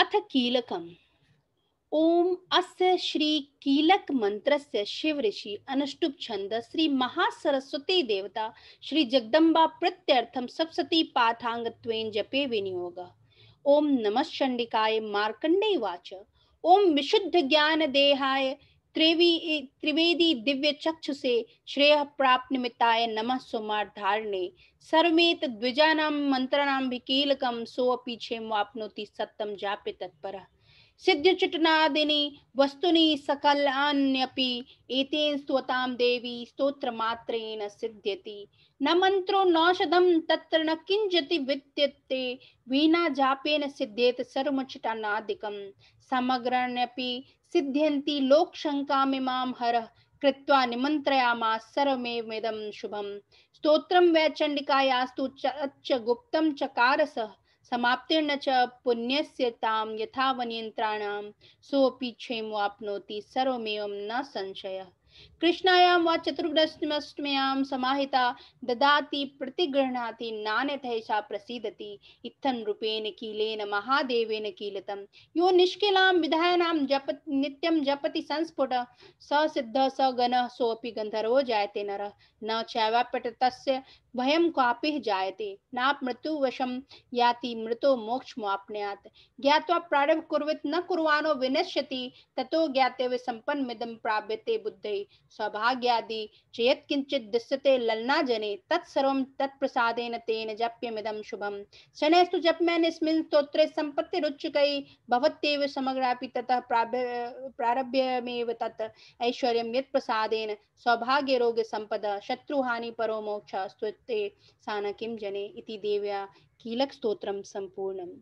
अथ कीलकम ओम अस्य श्री कीलक मंत्रस्य शिव ऋषि अनुष्टुप छंद श्री महासरस्वती देवता श्री जगदम्बा प्रत्यर्थम सप्सती पाठांगत्वेन जपे विनियोग ओम नमः चंडिकाय मार्कंडेय वाच ओम विशुद्ध ज्ञान देहाय त्रिवेदी दिव्य चक्षु से श्रेय प्राप्त निमित्ताय नम नमः सुमार धारणे सर्वेत द्विजानां मन्त्राणां विकीलकं सोऽपि क्षेमवाप्नोति सत्तम जापे तत्पर सिद्धिचिटनादिनी वस्तुनि सकलान्यपि एतेन स्तोतां देवी स्तोत्रमात्रेण सिद्ध्यति न मन्त्रो नौषधं तत्र न किञ्चिति विद्यते वीणा जापेन सिद्ध्येत सर्वचिटानादिकं समग्रण्यपि सिद्ध्यन्ति लोकशङ्कामिमां हरः कृत्वा निमन्त्रयामास सर्वमेवमिदं शुभं स्तोत्रं वै च गुप्तं चकारसः સમાપ્તિર્ન ચ પુણ્યસ્ય તામ યથાવનિયંત્રાણામ સોપી ક્ષેમો આપનોતી સર્વમેવમ ન સંશય कृष्णायाम व चतुर्दशमष्टम्यां समाहिता ददाति प्रतिगृह्णाति नान्यथैषा प्रसीदति इत्थं रूपेण कीलेन महादेवेन कीलतम यो निष्किलां विधायानां जपत् नित्यं जपति संस्फुट स सिद्ध स गण सोऽपि गन्धर्वो जायते नर न चैवापट तस्य भयं क्वापि जायते नाप मृत्युवशं याति मृतो मोक्ष मोक्षमाप्नयात् ज्ञात्वा प्रारब्ध कुर्वित न कुर्वानो विनश्यति ततो ज्ञातेव संपन्न मिदं प्राप्यते बुद्धै सौभाग्यादि चेत किंचित दिस्सते ललना जने तत्सर्व तत्प्रसादेन तेन जप्यमिदम शुभम शनैस्तु जप मैं निस्मिन स्त्रोत्र संपत्ति रुच्यकई भवत्येव समग्रापि ततः प्रारभ्यमेव तत् ऐश्वर्यं यत् प्रसादेन सौभाग्य रोग संपद शत्रुहानि परो मोक्ष स्तुते सानकिं जने इति देव्या कीलक स्तोत्रम संपूर्णम